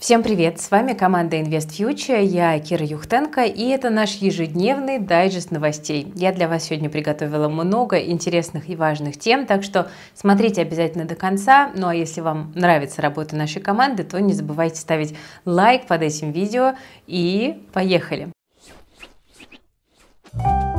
Всем привет! С вами команда Invest Future, я Кира Юхтенко, и это наш ежедневный дайджест новостей. Я для вас сегодня приготовила много интересных и важных тем, так что смотрите обязательно до конца. Ну а если вам нравится работа нашей команды, то не забывайте ставить лайк под этим видео и поехали! Thank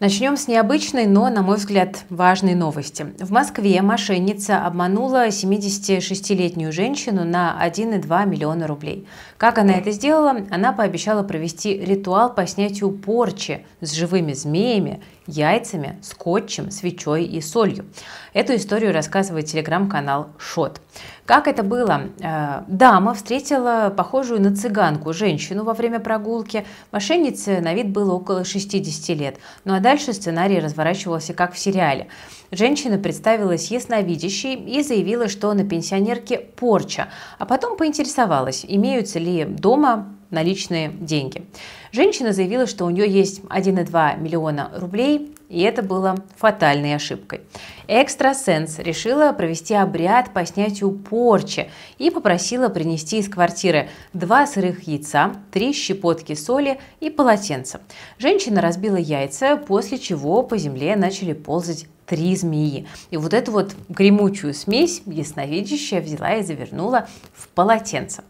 Начнем с необычной, но, на мой взгляд, важной новости. В Москве мошенница обманула 76-летнюю женщину на 1,2 миллиона рублей. Как она это сделала? Она пообещала провести ритуал по снятию порчи с живыми змеями яйцами, скотчем, свечой и солью. Эту историю рассказывает телеграм-канал «Шот». Как это было? Э, дама встретила похожую на цыганку женщину во время прогулки. Мошеннице на вид было около 60 лет. Ну а дальше сценарий разворачивался как в сериале. Женщина представилась ясновидящей и заявила, что на пенсионерке порча, а потом поинтересовалась, имеются ли дома наличные деньги. Женщина заявила, что у нее есть 1,2 миллиона рублей, и это было фатальной ошибкой экстрасенс решила провести обряд по снятию порчи и попросила принести из квартиры два сырых яйца, три щепотки соли и полотенце. Женщина разбила яйца, после чего по земле начали ползать три змеи. И вот эту вот гремучую смесь ясновидящая взяла и завернула в полотенце.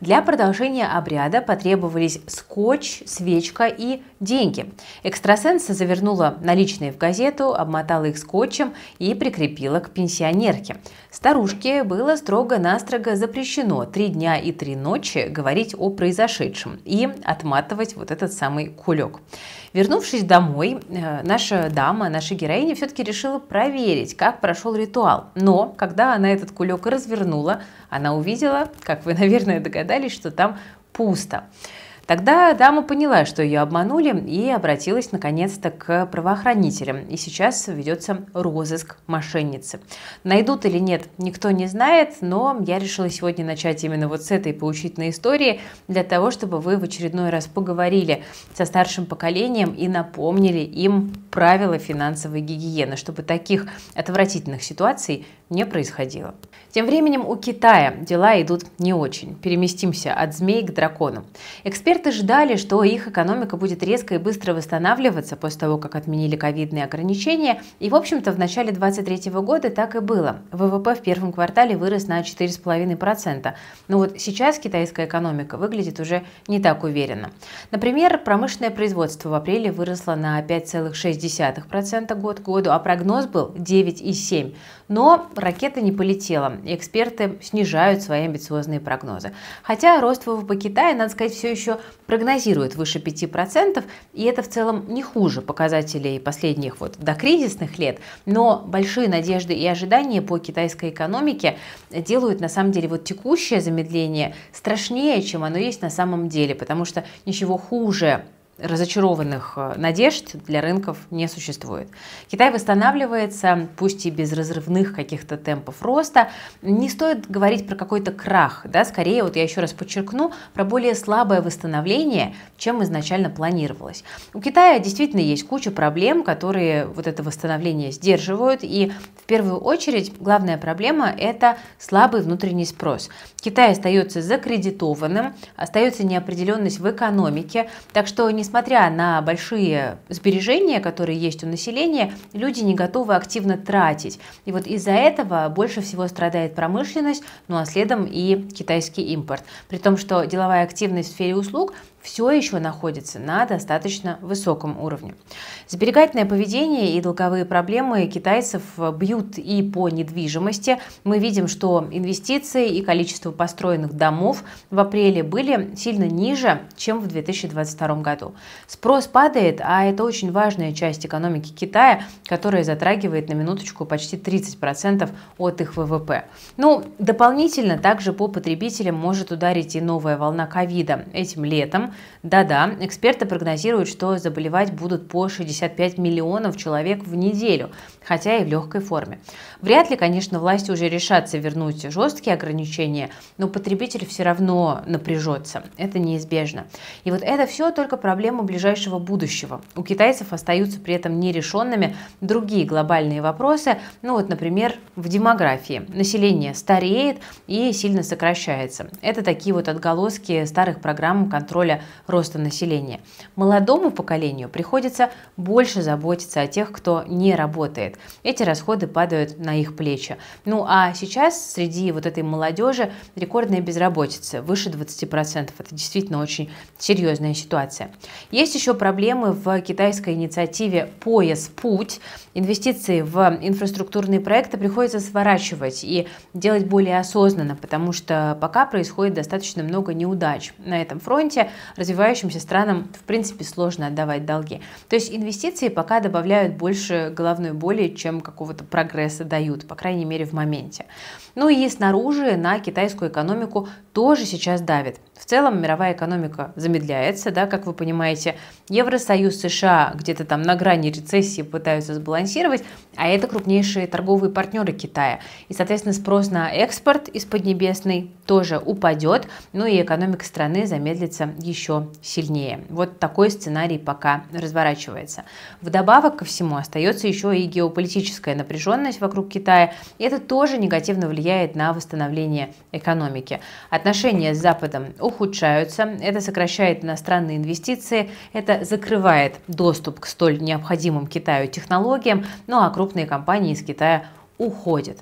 Для продолжения обряда потребовались скотч, свечка и деньги. Экстрасенса завернула наличные в газету, обмотала их скотчем и прикрепила к пенсионерке. Старушке было строго-настрого запрещено три дня и три ночи говорить о произошедшем и отматывать вот этот самый кулек. Вернувшись домой, э, наша дама, наша героиня все-таки решила проверить, как прошел ритуал. Но, когда она этот кулек развернула, она увидела, как вы, наверное, догадались, что там пусто. Тогда дама поняла, что ее обманули, и обратилась наконец-то к правоохранителям. И сейчас ведется розыск мошенницы. Найдут или нет, никто не знает, но я решила сегодня начать именно вот с этой поучительной истории, для того, чтобы вы в очередной раз поговорили со старшим поколением и напомнили им правила финансовой гигиены, чтобы таких отвратительных ситуаций не происходило. Тем временем у Китая дела идут не очень. Переместимся от змей к драконам. Эксперты Эксперты ждали, что их экономика будет резко и быстро восстанавливаться после того, как отменили ковидные ограничения. И, в общем-то, в начале 2023 года так и было. ВВП в первом квартале вырос на 4,5%. Но ну вот сейчас китайская экономика выглядит уже не так уверенно. Например, промышленное производство в апреле выросло на 5,6% год к году, а прогноз был 9,7%. Но ракета не полетела, и эксперты снижают свои амбициозные прогнозы. Хотя рост ВВП Китая, надо сказать, все еще прогнозирует выше 5%, и это в целом не хуже показателей последних вот докризисных лет, но большие надежды и ожидания по китайской экономике делают на самом деле вот текущее замедление страшнее, чем оно есть на самом деле, потому что ничего хуже разочарованных э, надежд для рынков не существует. Китай восстанавливается, пусть и без разрывных каких-то темпов роста. Не стоит говорить про какой-то крах, да, скорее, вот я еще раз подчеркну, про более слабое восстановление, чем изначально планировалось. У Китая действительно есть куча проблем, которые вот это восстановление сдерживают, и в первую очередь главная проблема – это слабый внутренний спрос. Китай остается закредитованным, остается неопределенность в экономике, так что, несмотря несмотря на большие сбережения, которые есть у населения, люди не готовы активно тратить. И вот из-за этого больше всего страдает промышленность, ну а следом и китайский импорт. При том, что деловая активность в сфере услуг – все еще находится на достаточно высоком уровне. Сберегательное поведение и долговые проблемы китайцев э, бьют и по недвижимости. Мы видим, что инвестиции и количество построенных домов в апреле были сильно ниже, чем в 2022 году. Спрос падает, а это очень важная часть экономики Китая, которая затрагивает на минуточку почти 30% от их ВВП. Ну, дополнительно также по потребителям может ударить и новая волна ковида этим летом, да-да, эксперты прогнозируют, что заболевать будут по 65 миллионов человек в неделю, хотя и в легкой форме. Вряд ли, конечно, власти уже решатся вернуть жесткие ограничения, но потребитель все равно напряжется. Это неизбежно. И вот это все только проблема ближайшего будущего. У китайцев остаются при этом нерешенными другие глобальные вопросы, ну вот, например, в демографии. Население стареет и сильно сокращается. Это такие вот отголоски старых программ контроля роста населения. Молодому поколению приходится больше заботиться о тех, кто не работает. Эти расходы падают на их плечи. Ну а сейчас среди вот этой молодежи рекордная безработица, выше 20%. Это действительно очень серьезная ситуация. Есть еще проблемы в китайской инициативе «Пояс путь». Инвестиции в инфраструктурные проекты приходится сворачивать и делать более осознанно, потому что пока происходит достаточно много неудач на этом фронте, развивающимся странам в принципе сложно отдавать долги. То есть инвестиции пока добавляют больше головной боли, чем какого-то прогресса дают, по крайней мере в моменте. Ну и снаружи на китайскую экономику тоже сейчас давит. В целом мировая экономика замедляется, да, как вы понимаете. Евросоюз, США где-то там на грани рецессии пытаются сбалансировать, а это крупнейшие торговые партнеры Китая. И, соответственно, спрос на экспорт из Поднебесной тоже упадет, ну и экономика страны замедлится еще сильнее. Вот такой сценарий пока разворачивается. Вдобавок ко всему остается еще и геополитическая напряженность вокруг Китая. И это тоже негативно влияет на восстановление экономики. Отношения с Западом ухудшаются. Это сокращает иностранные инвестиции, это закрывает доступ к столь необходимым Китаю технологиям, ну а крупные компании из Китая уходят.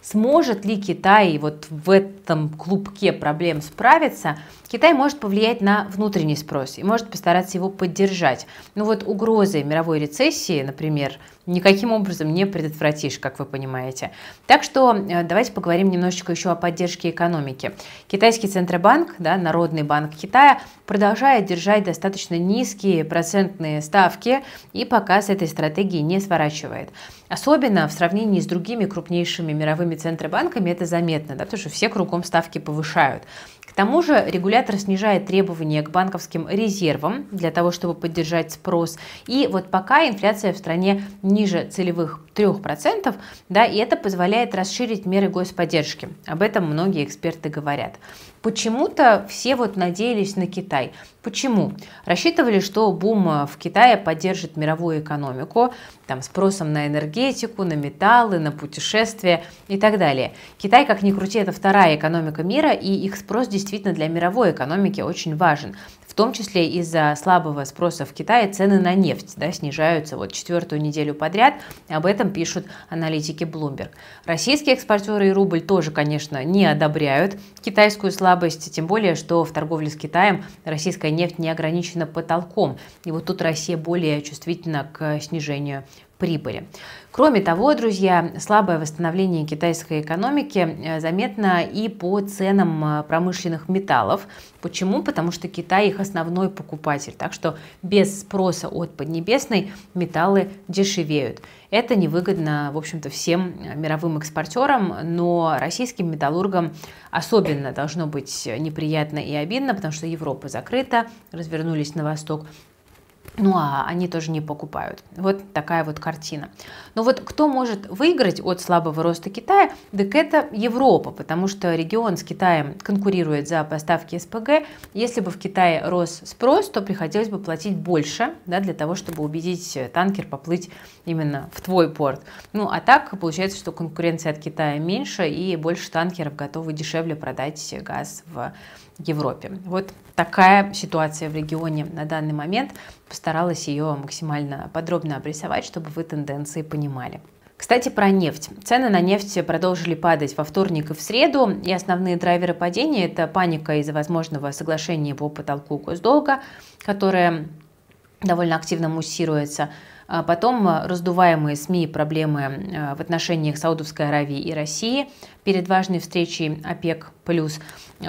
Сможет ли Китай вот в этом клубке проблем справиться? Китай может повлиять на внутренний спрос и может постараться его поддержать. Но ну вот угрозы мировой рецессии, например, никаким образом не предотвратишь, как вы понимаете. Так что э, давайте поговорим немножечко еще о поддержке экономики. Китайский Центробанк, да, Народный банк Китая, продолжает держать достаточно низкие процентные ставки и пока с этой стратегии не сворачивает. Особенно в сравнении с другими крупнейшими мировыми центробанками, это заметно, да, потому что все кругом ставки повышают. К тому же регулятор снижает требования к банковским резервам для того, чтобы поддержать спрос. И вот пока инфляция в стране ниже целевых 3%, да, и это позволяет расширить меры господдержки. Об этом многие эксперты говорят. Почему-то все вот надеялись на Китай. Почему? Рассчитывали, что бум в Китае поддержит мировую экономику, там, спросом на энергетику, на металлы, на путешествия и так далее. Китай, как ни крути, это вторая экономика мира, и их спрос действительно для мировой экономики очень важен. В том числе из-за слабого спроса в Китае цены на нефть да, снижаются вот четвертую неделю подряд. Об этом этом пишут аналитики Bloomberg. Российские экспортеры и рубль тоже, конечно, не одобряют китайскую слабость, тем более, что в торговле с Китаем российская нефть не ограничена потолком. И вот тут Россия более чувствительна к снижению прибыли. Кроме того, друзья, слабое восстановление китайской экономики э, заметно и по ценам э, промышленных металлов. Почему? Потому что Китай их основной покупатель. Так что без спроса от Поднебесной металлы дешевеют. Это невыгодно, в общем-то, всем э, мировым экспортерам, но российским металлургам особенно должно быть неприятно и обидно, потому что Европа закрыта, развернулись на восток, ну, а они тоже не покупают. Вот такая вот картина. Но вот кто может выиграть от слабого роста Китая, так это Европа, потому что регион с Китаем конкурирует за поставки СПГ. Если бы в Китае рос спрос, то приходилось бы платить больше, да, для того, чтобы убедить э, танкер поплыть именно в твой порт. Ну, а так получается, что конкуренция от Китая меньше, и больше танкеров готовы дешевле продать э, газ в Европе Европе. Вот такая ситуация в регионе на данный момент. Постаралась ее максимально подробно обрисовать, чтобы вы тенденции понимали. Кстати, про нефть. Цены на нефть продолжили падать во вторник и в среду, и основные драйверы падения – это паника из-за возможного соглашения по потолку госдолга, которое довольно активно муссируется, а потом раздуваемые СМИ проблемы э, в отношениях Саудовской Аравии и России – перед важной встречей ОПЕК+.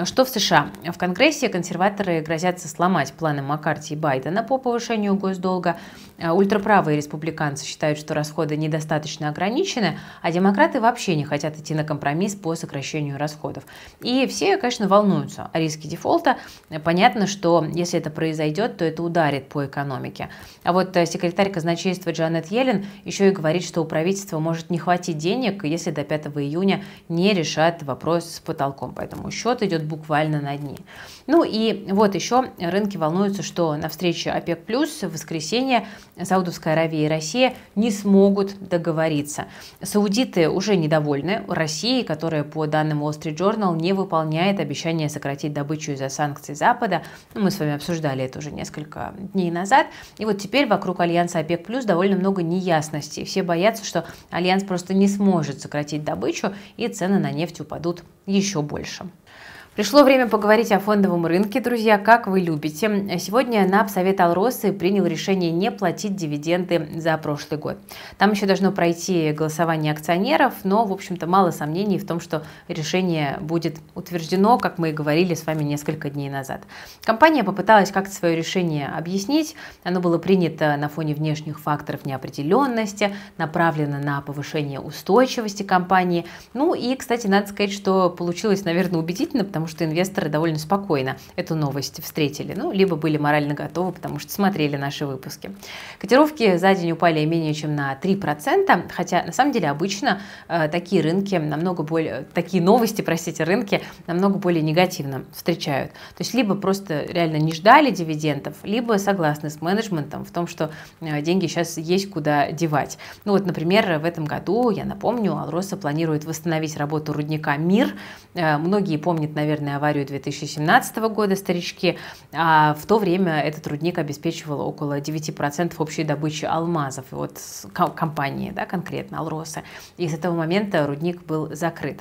Что в США? В Конгрессе консерваторы грозятся сломать планы Маккарти и Байдена по повышению госдолга. А ультраправые республиканцы считают, что расходы недостаточно ограничены, а демократы вообще не хотят идти на компромисс по сокращению расходов. И все, конечно, волнуются о риске дефолта. Понятно, что если это произойдет, то это ударит по экономике. А вот э, секретарь казначейства Джанет Йеллен еще и говорит, что у правительства может не хватить денег, если до 5 июня не не решат вопрос с потолком, поэтому счет идет буквально на дни. Ну и вот еще рынки волнуются, что на встрече ОПЕК+, в воскресенье Саудовская Аравия и Россия не смогут договориться. Саудиты уже недовольны Россией, которая по данным Wall Street Journal не выполняет обещание сократить добычу из-за санкций Запада. Ну, мы с вами обсуждали это уже несколько дней назад. И вот теперь вокруг альянса ОПЕК+, довольно много неясностей. Все боятся, что альянс просто не сможет сократить добычу и цены цены на нефть упадут еще больше. Пришло время поговорить о фондовом рынке, друзья, как вы любите. Сегодня НАП Совет Алросы принял решение не платить дивиденды за прошлый год. Там еще должно пройти голосование акционеров, но, в общем-то, мало сомнений в том, что решение будет утверждено, как мы и говорили с вами несколько дней назад. Компания попыталась как-то свое решение объяснить. Оно было принято на фоне внешних факторов неопределенности, направлено на повышение устойчивости компании. Ну и, кстати, надо сказать, что получилось, наверное, убедительно, потому потому что инвесторы довольно спокойно эту новость встретили, ну, либо были морально готовы, потому что смотрели наши выпуски. Котировки за день упали менее чем на 3%, хотя на самом деле обычно э, такие рынки намного более, такие новости, простите, рынки намного более негативно встречают. То есть либо просто реально не ждали дивидендов, либо согласны с менеджментом в том, что э, деньги сейчас есть куда девать. Ну вот, например, в этом году, я напомню, Алроса планирует восстановить работу рудника «Мир». Э, многие помнят, наверное, наверное, аварию 2017 года старички, а в то время этот рудник обеспечивал около 9% общей добычи алмазов, и вот компании, да, конкретно Алроса. И с этого момента рудник был закрыт.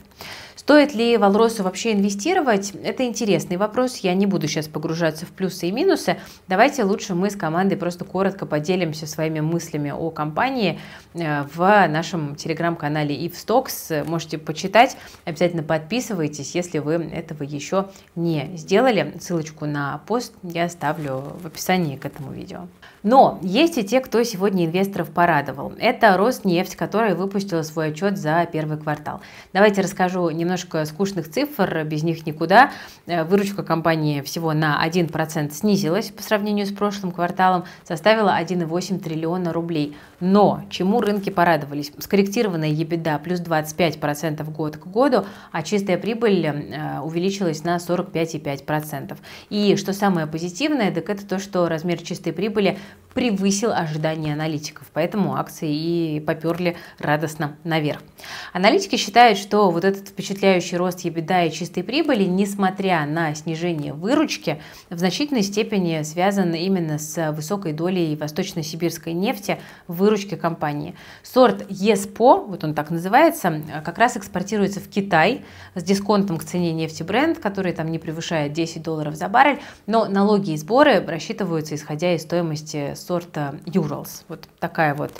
Стоит ли в вообще инвестировать? Это интересный вопрос. Я не буду сейчас погружаться в плюсы и минусы. Давайте лучше мы с командой просто коротко поделимся своими мыслями о компании э, в нашем телеграм-канале IFSTOX. Можете почитать. Обязательно подписывайтесь, если вы этого еще не сделали. Ссылочку на пост я оставлю в описании к этому видео. Но есть и те, кто сегодня инвесторов порадовал. Это Роснефть, которая выпустила свой отчет за первый квартал. Давайте расскажу немного немножко скучных цифр, без них никуда. Э, выручка компании всего на 1% снизилась по сравнению с прошлым кварталом, составила 1,8 триллиона рублей. Но чему рынки порадовались? Скорректированная EBITDA плюс 25% год к году, а чистая прибыль э, увеличилась на 45,5%. И что самое позитивное, так это то, что размер чистой прибыли превысил ожидания аналитиков, поэтому акции и поперли радостно наверх. Аналитики считают, что вот этот впечатление впечатляющий рост ебеда и чистой прибыли, несмотря на снижение выручки, в значительной степени связан именно с высокой долей восточно-сибирской нефти в выручке компании. Сорт ЕСПО, вот он так называется, как раз экспортируется в Китай с дисконтом к цене нефти бренд, который там не превышает 10 долларов за баррель, но налоги и сборы рассчитываются исходя из стоимости сорта Юралс. Вот такая вот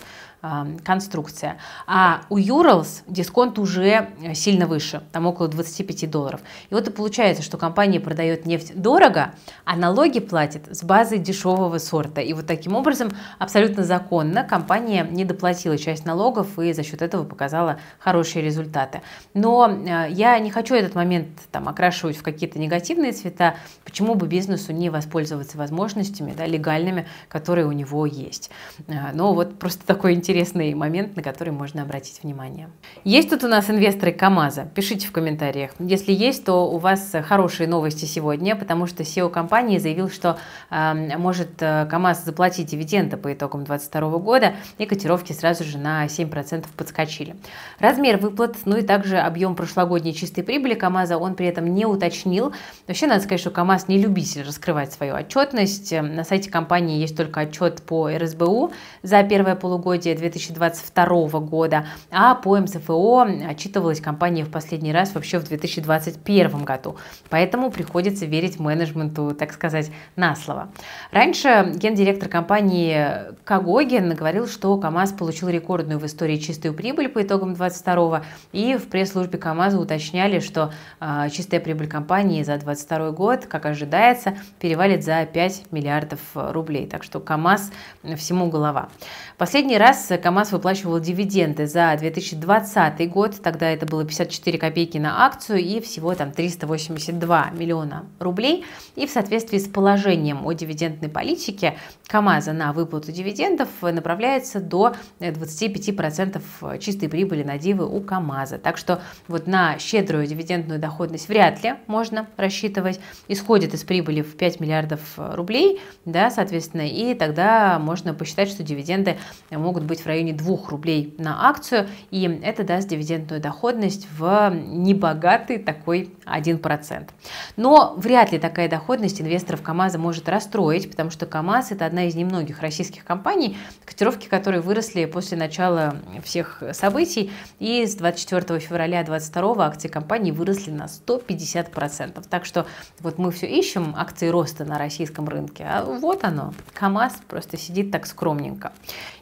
Эм, конструкция. А у Юралс дисконт уже э, сильно выше, там около 25 долларов. И вот и получается, что компания продает нефть дорого, а налоги платит с базы дешевого сорта. И вот таким образом абсолютно законно компания не доплатила часть налогов и за счет этого показала хорошие результаты. Но э, я не хочу этот момент там, окрашивать в какие-то негативные цвета. Почему бы бизнесу не воспользоваться возможностями да, легальными, которые у него есть? Э, но вот просто такой интересный интересный момент, на который можно обратить внимание. Есть тут у нас инвесторы КАМАЗа? Пишите в комментариях. Если есть, то у вас э, хорошие новости сегодня, потому что SEO компании заявил, что эм, э, может КАМАЗ заплатить дивиденды по итогам 2022 года, и котировки сразу же на 7% подскочили. Размер выплат, ну и также объем прошлогодней чистой прибыли КАМАЗа он при этом не уточнил. Вообще, надо сказать, что КАМАЗ не любитель раскрывать свою отчетность. Эм, на сайте компании есть только отчет по РСБУ за первое полугодие 2022 года, а по МСФО отчитывалась компания в последний раз вообще в 2021 году. Поэтому приходится верить менеджменту, так сказать, на слово. Раньше гендиректор компании Кагогин говорил, что КАМАЗ получил рекордную в истории чистую прибыль по итогам 22 и в пресс-службе КАМАЗа уточняли, что э, чистая прибыль компании за 22 год, как ожидается, перевалит за 5 миллиардов рублей. Так что КАМАЗ всему голова. Последний раз раз КАМАЗ выплачивал дивиденды за 2020 год. Тогда это было 54 копейки на акцию и всего там 382 миллиона рублей. И в соответствии с положением о дивидендной политике КАМАЗа на выплату дивидендов направляется до 25% чистой прибыли на дивы у КАМАЗа. Так что вот на щедрую дивидендную доходность вряд ли можно рассчитывать. Исходит из прибыли в 5 миллиардов рублей, да, соответственно, и тогда можно посчитать, что дивиденды могут быть быть в районе 2 рублей на акцию, и это даст дивидендную доходность в небогатый такой 1%. Но вряд ли такая доходность инвесторов КАМАЗа может расстроить, потому что КАМАЗ это одна из немногих российских компаний, котировки которой выросли после начала всех событий, и с 24 февраля 2022 акции компании выросли на 150%. Так что вот мы все ищем акции роста на российском рынке, а вот оно, КАМАЗ просто сидит так скромненько.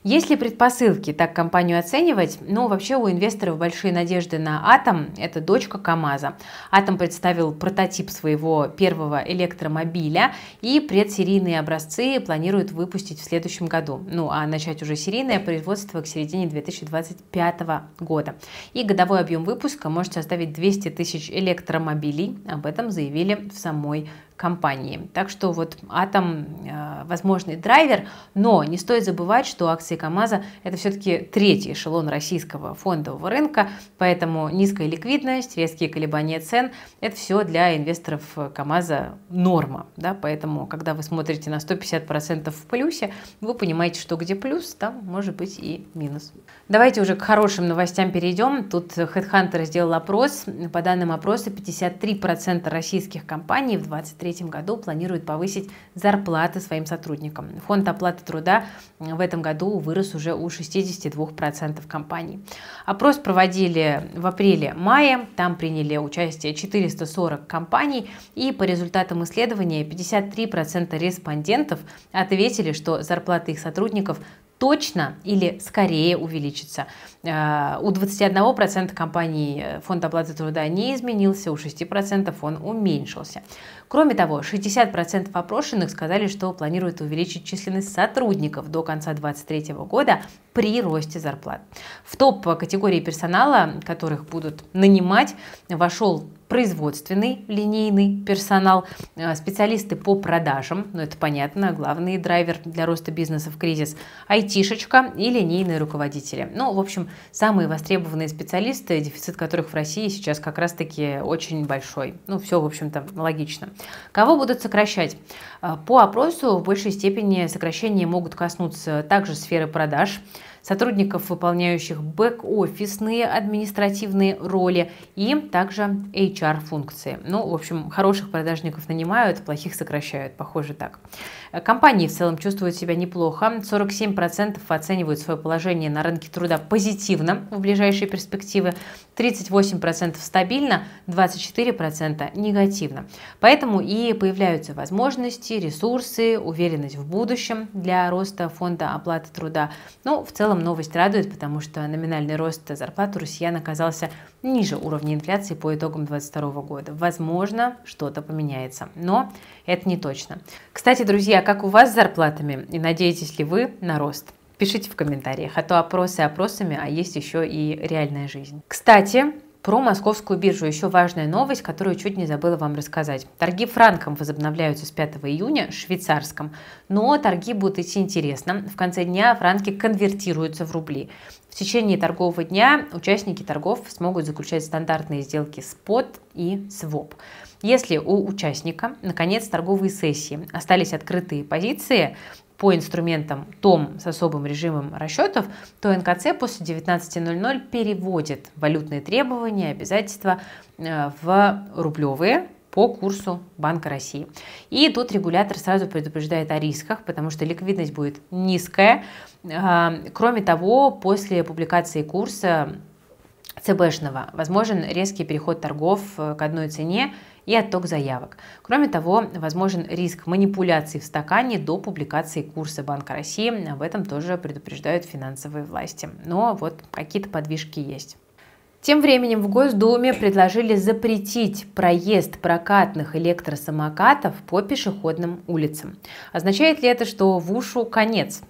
Если предположить, предпосылки так компанию оценивать, но ну, вообще у инвесторов большие надежды на Атом, это дочка КАМАЗа. Атом представил прототип своего первого электромобиля и предсерийные образцы планируют выпустить в следующем году. Ну, а начать уже серийное производство к середине 2025 года. И годовой объем выпуска может составить 200 тысяч электромобилей, об этом заявили в самой компании. Так что вот Атом э, возможный драйвер, но не стоит забывать, что акции КАМАЗа это все-таки третий эшелон российского фондового рынка, поэтому низкая ликвидность, резкие колебания цен, это все для инвесторов КАМАЗа норма. Да? Поэтому, когда вы смотрите на 150% в плюсе, вы понимаете, что где плюс, там может быть и минус. Давайте уже к хорошим новостям перейдем. Тут Headhunter сделал опрос. По данным опроса, 53% российских компаний в 23 2023 году планирует повысить зарплаты своим сотрудникам. Фонд оплаты труда э, в этом году вырос уже у 62% компаний. Опрос проводили в апреле-мае, там приняли участие 440 компаний, и по результатам исследования 53% респондентов ответили, что зарплаты их сотрудников точно или скорее увеличится. Э, у 21% компаний э, фонд оплаты труда не изменился, у 6% он уменьшился. Кроме того, 60% опрошенных сказали, что планируют увеличить численность сотрудников до конца 2023 года при росте зарплат. В топ категории персонала, которых будут нанимать, вошел производственный, линейный персонал, э, специалисты по продажам, ну это понятно, главный драйвер для роста бизнеса в кризис, айтишечка и линейные руководители. Ну, в общем, самые востребованные специалисты, дефицит которых в России сейчас как раз-таки очень большой. Ну, все, в общем-то, логично. Кого будут сокращать? Э, по опросу в большей степени сокращения могут коснуться также сферы продаж, сотрудников, выполняющих бэк-офисные административные роли и также HR-функции. Ну, в общем, хороших продажников нанимают, плохих сокращают, похоже так. Компании в целом чувствуют себя неплохо. 47% оценивают свое положение на рынке труда позитивно в ближайшие перспективы, 38% стабильно, 24% негативно. Поэтому и появляются возможности, ресурсы, уверенность в будущем для роста фонда оплаты труда. Но ну, в целом новость радует, потому что номинальный рост зарплат у россиян оказался ниже уровня инфляции по итогам 2022 года. Возможно, что-то поменяется, но это не точно. Кстати, друзья, как у вас с зарплатами и надеетесь ли вы на рост? Пишите в комментариях, а то опросы опросами, а есть еще и реальная жизнь. Кстати, про московскую биржу еще важная новость, которую чуть не забыла вам рассказать. Торги франком возобновляются с 5 июня, швейцарском, но торги будут идти интересно. В конце дня франки конвертируются в рубли. В течение торгового дня участники торгов смогут заключать стандартные сделки спот и своп. Если у участника, на конец торговой сессии остались открытые позиции, по инструментам ТОМ с особым режимом расчетов, то НКЦ после 19.00 переводит валютные требования, обязательства э, в рублевые по курсу Банка России. И тут регулятор сразу предупреждает о рисках, потому что ликвидность будет низкая. А, кроме того, после публикации курса ЦБшного возможен резкий переход торгов э, к одной цене и отток заявок. Кроме того, возможен риск манипуляций в стакане до публикации курса Банка России. Об этом тоже предупреждают финансовые власти. Но вот какие-то подвижки есть. Тем временем в Госдуме предложили запретить проезд прокатных электросамокатов по пешеходным улицам. Означает ли это, что в ушу конец?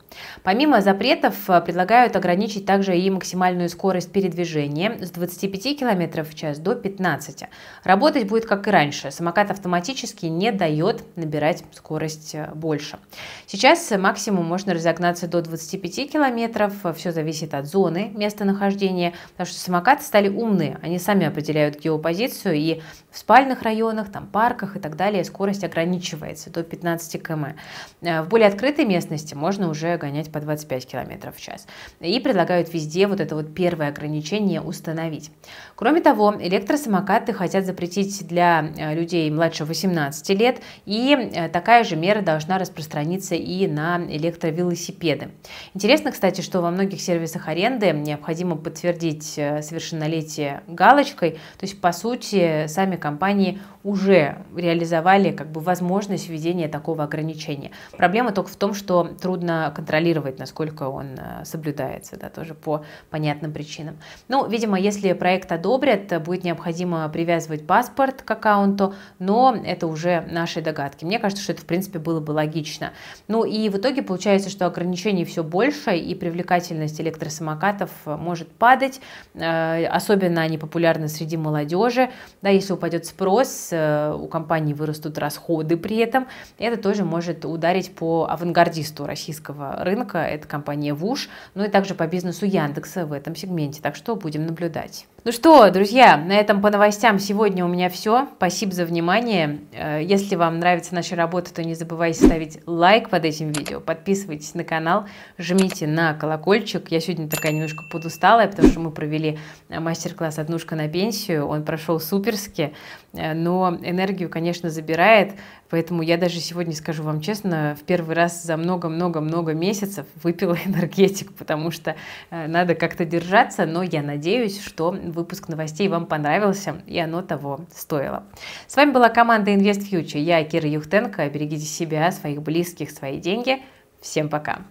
Помимо запретов э, предлагают ограничить также и максимальную скорость передвижения с 25 км в час до 15. Работать будет как и раньше. Самокат автоматически не дает набирать скорость э, больше. Сейчас максимум можно разогнаться до 25 км. Все зависит от зоны местонахождения, потому что самокаты стали умные. Они сами определяют геопозицию и в спальных районах, там парках и так далее скорость ограничивается до 15 км. Э, в более открытой местности можно уже гонять по 25 км в час. И предлагают везде вот это вот первое ограничение установить. Кроме того, электросамокаты хотят запретить для э, людей младше 18 лет, и э, такая же мера должна распространиться и на электровелосипеды. Интересно, кстати, что во многих сервисах аренды необходимо подтвердить э, совершеннолетие галочкой, то есть, по сути, сами компании уже реализовали как бы возможность введения такого ограничения. Проблема только в том, что трудно контролировать, насколько он э, соблюдается, да, тоже по понятным причинам. Ну, видимо, если проект одобрят, будет необходимо привязывать паспорт к аккаунту, но это уже наши догадки. Мне кажется, что это, в принципе, было бы логично. Ну и в итоге получается, что ограничений все больше, и привлекательность электросамокатов может падать, э, особенно они популярны среди молодежи, да, если упадет спрос, Э, у компании вырастут расходы при этом, это тоже может ударить по авангардисту российского рынка, это компания ВУШ, ну и также по бизнесу Яндекса в этом сегменте, так что будем наблюдать. Ну что, друзья, на этом по новостям сегодня у меня все. Спасибо за внимание. Э, если вам нравится наша работа, то не забывайте ставить лайк под этим видео, подписывайтесь на канал, жмите на колокольчик. Я сегодня такая немножко подусталая, потому что мы провели э, мастер-класс «Однушка на пенсию». Он прошел суперски. Э, но энергию, конечно, забирает. Поэтому я даже сегодня скажу вам честно, в первый раз за много-много-много месяцев выпила энергетик, потому что э, надо как-то держаться. Но я надеюсь, что выпуск новостей вам понравился, и оно того стоило. С вами была команда Invest Future. Я Кира Юхтенко. Берегите себя, своих близких, свои деньги. Всем пока!